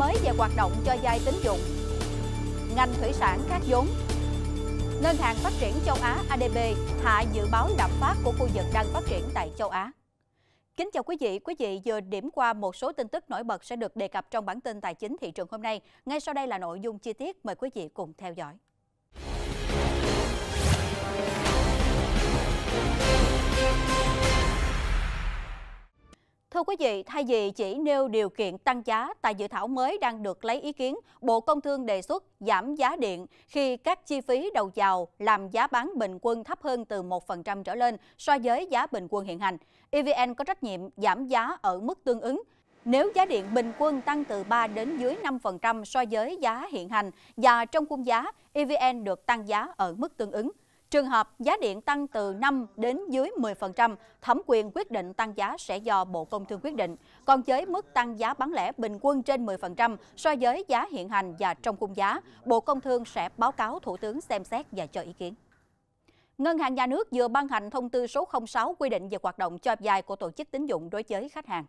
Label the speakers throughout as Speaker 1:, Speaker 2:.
Speaker 1: mới về hoạt động cho vay tín dụng. Ngành thủy sản khác vốn. Ngân hàng Phát triển Châu Á ADB hạ dự báo lạm phát của khu vực đang phát triển tại châu Á. Kính chào quý vị, quý vị vừa điểm qua một số tin tức nổi bật sẽ được đề cập trong bản tin tài chính thị trường hôm nay. Ngay sau đây là nội dung chi tiết, mời quý vị cùng theo dõi. quý vị, thay vì chỉ nêu điều kiện tăng giá, tại dự thảo mới đang được lấy ý kiến, Bộ Công Thương đề xuất giảm giá điện khi các chi phí đầu vào làm giá bán bình quân thấp hơn từ 1% trở lên so với giá bình quân hiện hành. EVN có trách nhiệm giảm giá ở mức tương ứng. Nếu giá điện bình quân tăng từ 3 đến dưới 5% so với giá hiện hành và trong khung giá, EVN được tăng giá ở mức tương ứng. Trường hợp giá điện tăng từ 5 đến dưới 10%, thẩm quyền quyết định tăng giá sẽ do Bộ Công Thương quyết định. Còn giới mức tăng giá bán lẻ bình quân trên 10% so với giá hiện hành và trong khung giá, Bộ Công Thương sẽ báo cáo Thủ tướng xem xét và cho ý kiến. Ngân hàng nhà nước vừa ban hành thông tư số 06 quy định về hoạt động cho vay của tổ chức tín dụng đối với khách hàng.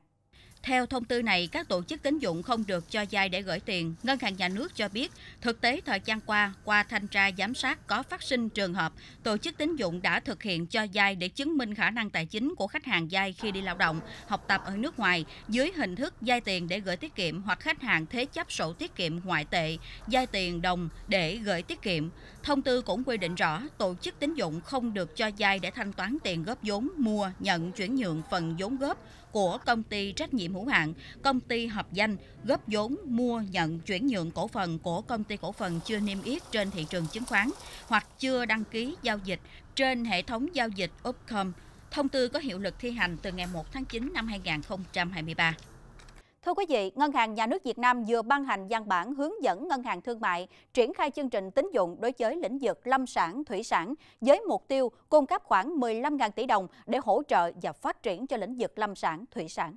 Speaker 1: Theo thông tư này, các tổ chức tín dụng không được cho vay để gửi tiền. Ngân hàng nhà nước cho biết, thực tế thời gian qua, qua thanh tra giám sát có phát sinh trường hợp tổ chức tín dụng đã thực hiện cho vay để chứng minh khả năng tài chính của khách hàng vay khi đi lao động, học tập ở nước ngoài dưới hình thức vay tiền để gửi tiết kiệm hoặc khách hàng thế chấp sổ tiết kiệm ngoại tệ, vay tiền đồng để gửi tiết kiệm. Thông tư cũng quy định rõ tổ chức tín dụng không được cho vay để thanh toán tiền góp vốn mua, nhận chuyển nhượng phần vốn góp của công ty trách nhiệm nhiệm hữu hạn công ty hợp danh góp vốn mua nhận chuyển nhượng cổ phần của công ty cổ phần chưa niêm yết trên thị trường chứng khoán hoặc chưa đăng ký giao dịch trên hệ thống giao dịch Upcom. Thông tư có hiệu lực thi hành từ ngày 1 tháng 9 năm 2023. Thưa quý vị, Ngân hàng Nhà nước Việt Nam vừa ban hành văn bản hướng dẫn ngân hàng thương mại triển khai chương trình tín dụng đối với lĩnh vực lâm sản, thủy sản với mục tiêu cung cấp khoảng 15.000 tỷ đồng để hỗ trợ và phát triển cho lĩnh vực lâm sản, thủy sản.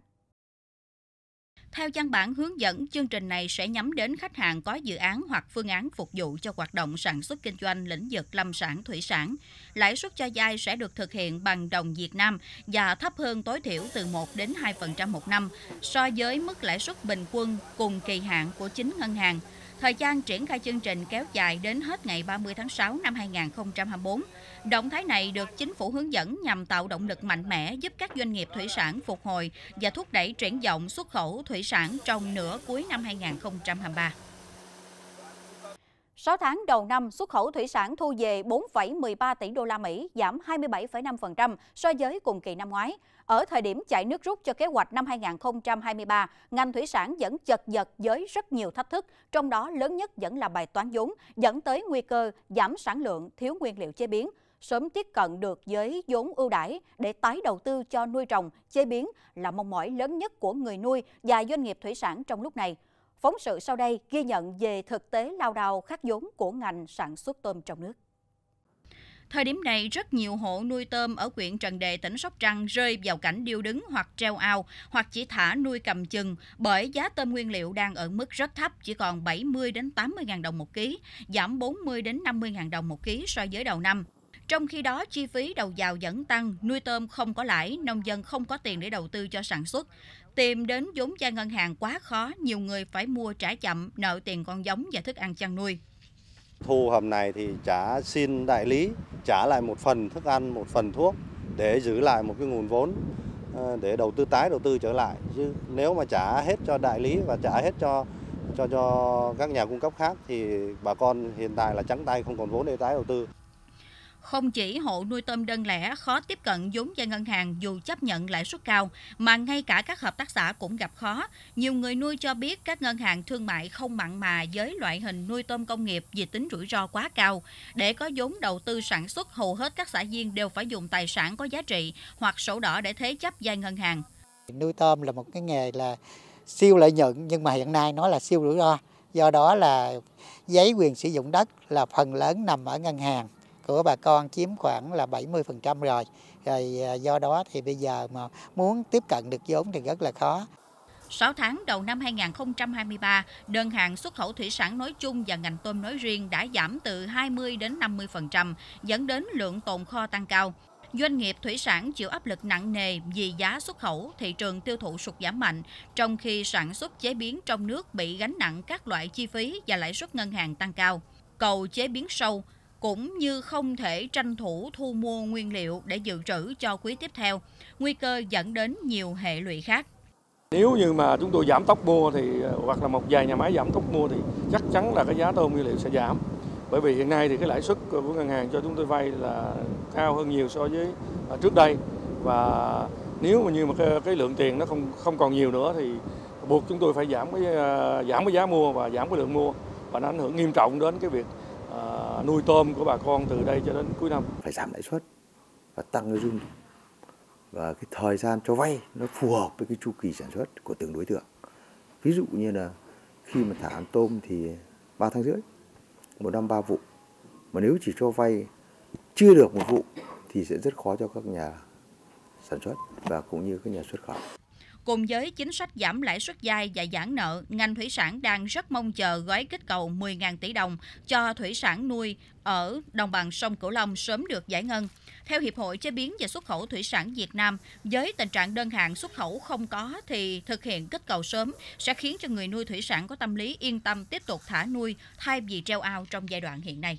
Speaker 1: Theo văn bản hướng dẫn, chương trình này sẽ nhắm đến khách hàng có dự án hoặc phương án phục vụ cho hoạt động sản xuất kinh doanh lĩnh vực lâm sản thủy sản. Lãi suất cho vay sẽ được thực hiện bằng đồng Việt Nam và thấp hơn tối thiểu từ 1 đến 2% một năm so với mức lãi suất bình quân cùng kỳ hạn của chính ngân hàng. Thời gian triển khai chương trình kéo dài đến hết ngày 30 tháng 6 năm 2024. Động thái này được chính phủ hướng dẫn nhằm tạo động lực mạnh mẽ giúp các doanh nghiệp thủy sản phục hồi và thúc đẩy triển vọng xuất khẩu thủy sản trong nửa cuối năm 2023. 6 tháng đầu năm, xuất khẩu thủy sản thu về 4,13 tỷ đô la Mỹ, giảm 27,5% so với cùng kỳ năm ngoái. Ở thời điểm chạy nước rút cho kế hoạch năm 2023, ngành thủy sản vẫn chật vật với rất nhiều thách thức, trong đó lớn nhất vẫn là bài toán vốn, dẫn tới nguy cơ giảm sản lượng, thiếu nguyên liệu chế biến, sớm tiếp cận được với vốn ưu đãi để tái đầu tư cho nuôi trồng, chế biến là mong mỏi lớn nhất của người nuôi và doanh nghiệp thủy sản trong lúc này. Phóng sự sau đây ghi nhận về thực tế lao đao khắc vốn của ngành sản xuất tôm trong nước. Thời điểm này, rất nhiều hộ nuôi tôm ở huyện Trần Đề, tỉnh Sóc Trăng rơi vào cảnh điêu đứng hoặc treo ao, hoặc chỉ thả nuôi cầm chừng bởi giá tôm nguyên liệu đang ở mức rất thấp, chỉ còn 70 đến 80 000 đồng một ký, giảm 40 đến 50 000 đồng một ký so với đầu năm. Trong khi đó, chi phí đầu vào vẫn tăng, nuôi tôm không có lãi, nông dân không có tiền để đầu tư cho sản xuất. Tìm đến vốn cho ngân hàng quá khó, nhiều người phải mua trả chậm, nợ tiền con giống và thức ăn chăn nuôi. Thu hầm này thì trả xin đại lý, trả lại một phần thức ăn, một phần thuốc để giữ lại một cái nguồn vốn ờ, để đầu tư tái đầu tư trở lại. Chứ nếu mà trả hết cho đại lý và trả hết cho cho cho các nhà cung cấp khác thì bà con hiện tại là trắng tay không còn vốn để tái đầu tư. Không chỉ hộ nuôi tôm đơn lẻ khó tiếp cận vốn vay ngân hàng dù chấp nhận lãi suất cao, mà ngay cả các hợp tác xã cũng gặp khó. Nhiều người nuôi cho biết các ngân hàng thương mại không mặn mà với loại hình nuôi tôm công nghiệp vì tính rủi ro quá cao. Để có vốn đầu tư sản xuất, hầu hết các xã viên đều phải dùng tài sản có giá trị hoặc sổ đỏ để thế chấp vay ngân hàng. Nuôi tôm là một cái nghề là siêu lợi nhuận nhưng mà hiện nay nó là siêu rủi ro. Do đó là giấy quyền sử dụng đất là phần lớn nằm ở ngân hàng của bà con chiếm khoảng là 70% rồi. Rồi à, do đó thì bây giờ mà muốn tiếp cận được vốn thì rất là khó. 6 tháng đầu năm 2023, đơn hàng xuất khẩu thủy sản nói chung và ngành tôm nói riêng đã giảm từ 20 đến 50%, dẫn đến lượng tồn kho tăng cao. Doanh nghiệp thủy sản chịu áp lực nặng nề vì giá xuất khẩu, thị trường tiêu thụ sụt giảm mạnh, trong khi sản xuất chế biến trong nước bị gánh nặng các loại chi phí và lãi suất ngân hàng tăng cao. Cầu chế biến sâu, cũng như không thể tranh thủ thu mua nguyên liệu để dự trữ cho quý tiếp theo, nguy cơ dẫn đến nhiều hệ lụy khác. Nếu như mà chúng tôi giảm tốc mua thì hoặc là một vài nhà máy giảm tốc mua thì chắc chắn là cái giá tôm nguyên liệu sẽ giảm. Bởi vì hiện nay thì cái lãi suất của ngân hàng cho chúng tôi vay là cao hơn nhiều so với à, trước đây và nếu mà như mà cái, cái lượng tiền nó không không còn nhiều nữa thì buộc chúng tôi phải giảm cái à, giảm cái giá mua và giảm cái lượng mua và nó ảnh hưởng nghiêm trọng đến cái việc Ờ, nuôi tôm của bà con từ đây cho đến cuối năm. Phải giảm lãi suất và tăng cái dung và cái thời gian cho vay nó phù hợp với cái chu kỳ sản xuất của từng đối tượng. Ví dụ như là khi mà thả tôm thì 3 tháng rưỡi, một năm 3 vụ. Mà nếu chỉ cho vay chưa được một vụ thì sẽ rất khó cho các nhà sản xuất và cũng như các nhà xuất khẩu. Cùng với chính sách giảm lãi suất dài và giãn nợ, ngành thủy sản đang rất mong chờ gói kích cầu 10.000 tỷ đồng cho thủy sản nuôi ở đồng bằng sông Cửu Long sớm được giải ngân. Theo Hiệp hội Chế biến và Xuất khẩu Thủy sản Việt Nam, với tình trạng đơn hàng xuất khẩu không có thì thực hiện kích cầu sớm sẽ khiến cho người nuôi thủy sản có tâm lý yên tâm tiếp tục thả nuôi thay vì treo ao trong giai đoạn hiện nay.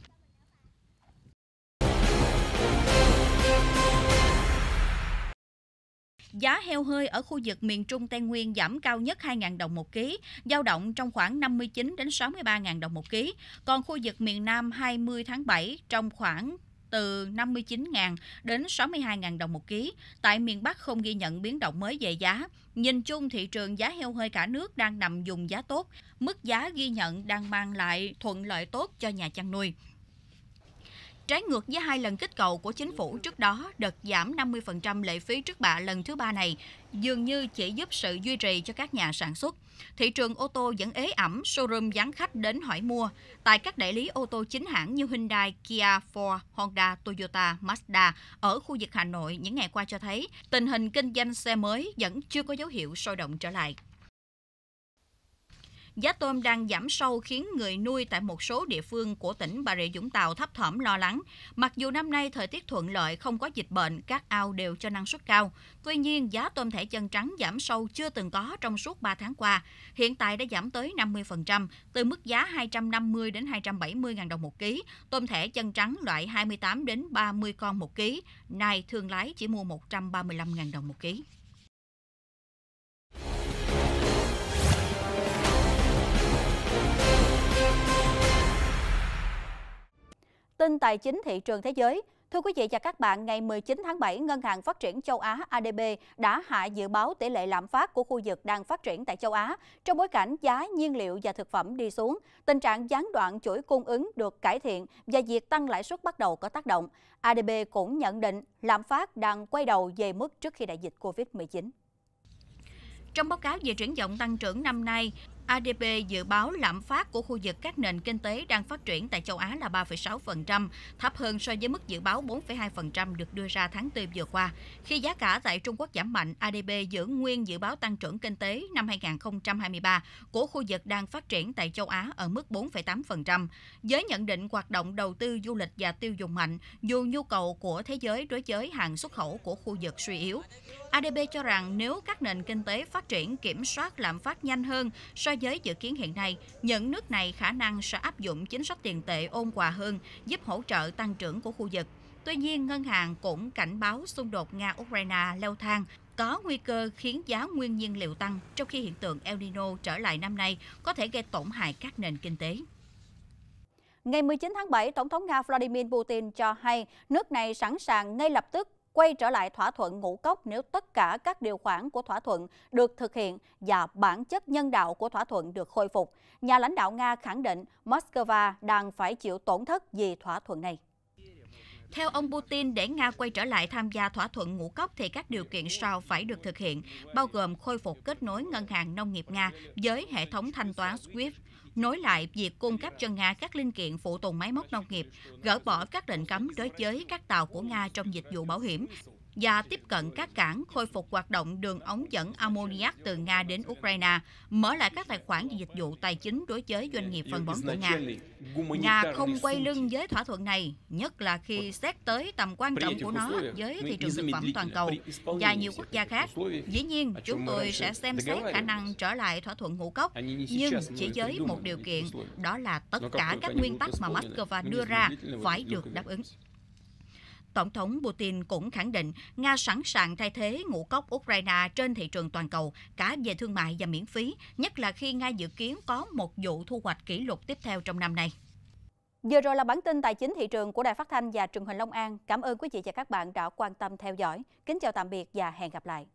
Speaker 1: Giá heo hơi ở khu vực miền Trung Tây Nguyên giảm cao nhất 2.000 đồng một ký, dao động trong khoảng 59 đến 63.000 đồng một ký. Còn khu vực miền Nam 20 tháng 7 trong khoảng từ 59.000 đến 62.000 đồng một ký. Tại miền Bắc không ghi nhận biến động mới về giá. Nhìn chung thị trường giá heo hơi cả nước đang nằm dùng giá tốt, mức giá ghi nhận đang mang lại thuận lợi tốt cho nhà chăn nuôi trái ngược với hai lần kích cầu của chính phủ trước đó, đợt giảm 50% lệ phí trước bạ lần thứ ba này dường như chỉ giúp sự duy trì cho các nhà sản xuất. Thị trường ô tô vẫn ế ẩm, showroom dán khách đến hỏi mua. Tại các đại lý ô tô chính hãng như Hyundai, Kia, Ford, Honda, Toyota, Mazda ở khu vực Hà Nội những ngày qua cho thấy tình hình kinh doanh xe mới vẫn chưa có dấu hiệu sôi động trở lại. Giá tôm đang giảm sâu khiến người nuôi tại một số địa phương của tỉnh Bà Rịa Vũng Tàu thấp thỏm lo lắng. Mặc dù năm nay thời tiết thuận lợi, không có dịch bệnh, các ao đều cho năng suất cao. Tuy nhiên, giá tôm thẻ chân trắng giảm sâu chưa từng có trong suốt 3 tháng qua. Hiện tại đã giảm tới 50%, từ mức giá 250 đến 270 000 đồng một ký. Tôm thẻ chân trắng loại 28 đến 30 con một ký, nay thương lái chỉ mua 135 000 đồng một ký. Tin tài chính thị trường thế giới, Thưa quý vị và các bạn, ngày 19 tháng 7, Ngân hàng Phát triển Châu Á ADB đã hạ dự báo tỷ lệ lạm phát của khu vực đang phát triển tại châu Á trong bối cảnh giá nhiên liệu và thực phẩm đi xuống, tình trạng gián đoạn chuỗi cung ứng được cải thiện và việc tăng lãi suất bắt đầu có tác động. ADB cũng nhận định lạm phát đang quay đầu về mức trước khi đại dịch Covid-19. Trong báo cáo về triển vọng tăng trưởng năm nay, ADP dự báo lạm phát của khu vực các nền kinh tế đang phát triển tại châu Á là 3,6%, thấp hơn so với mức dự báo 4,2% được đưa ra tháng 4 vừa qua. Khi giá cả tại Trung Quốc giảm mạnh, ADP giữ nguyên dự báo tăng trưởng kinh tế năm 2023 của khu vực đang phát triển tại châu Á ở mức 4,8%. Với nhận định hoạt động đầu tư du lịch và tiêu dùng mạnh, dù nhu cầu của thế giới đối với hàng xuất khẩu của khu vực suy yếu. ADB cho rằng nếu các nền kinh tế phát triển kiểm soát lạm phát nhanh hơn so với dự kiến hiện nay, những nước này khả năng sẽ áp dụng chính sách tiền tệ ôn hòa hơn, giúp hỗ trợ tăng trưởng của khu vực. Tuy nhiên, ngân hàng cũng cảnh báo xung đột Nga-Ukraine leo thang có nguy cơ khiến giá nguyên nhiên liệu tăng, trong khi hiện tượng El Nino trở lại năm nay có thể gây tổn hại các nền kinh tế. Ngày 19 tháng 7, Tổng thống Nga Vladimir Putin cho hay nước này sẵn sàng ngay lập tức quay trở lại thỏa thuận ngũ cốc nếu tất cả các điều khoản của thỏa thuận được thực hiện và bản chất nhân đạo của thỏa thuận được khôi phục. Nhà lãnh đạo Nga khẳng định Moscow đang phải chịu tổn thất vì thỏa thuận này. Theo ông Putin, để Nga quay trở lại tham gia thỏa thuận ngũ cốc thì các điều kiện sau phải được thực hiện, bao gồm khôi phục kết nối ngân hàng nông nghiệp Nga với hệ thống thanh toán SWIFT, nối lại việc cung cấp cho Nga các linh kiện phụ tùng máy móc nông nghiệp, gỡ bỏ các lệnh cấm đối với các tàu của Nga trong dịch vụ bảo hiểm và tiếp cận các cảng khôi phục hoạt động đường ống dẫn ammoniac từ Nga đến Ukraine, mở lại các tài khoản dịch vụ tài chính đối với doanh nghiệp phân bón của Nga. Nga không quay lưng với thỏa thuận này, nhất là khi xét tới tầm quan trọng của nó với thị trường thực phẩm toàn cầu và nhiều quốc gia khác. Dĩ nhiên, chúng tôi sẽ xem xét khả năng trở lại thỏa thuận ngũ cốc, nhưng chỉ với một điều kiện, đó là tất cả các nguyên tắc mà Moscow đưa ra phải được đáp ứng. Tổng thống Putin cũng khẳng định Nga sẵn sàng thay thế ngũ cốc Ukraine trên thị trường toàn cầu, cả về thương mại và miễn phí, nhất là khi Nga dự kiến có một vụ thu hoạch kỷ lục tiếp theo trong năm nay. Vừa rồi là bản tin tài chính thị trường của Đài Phát Thanh và Truyền hình Long An. Cảm ơn quý vị và các bạn đã quan tâm theo dõi. Kính chào tạm biệt và hẹn gặp lại.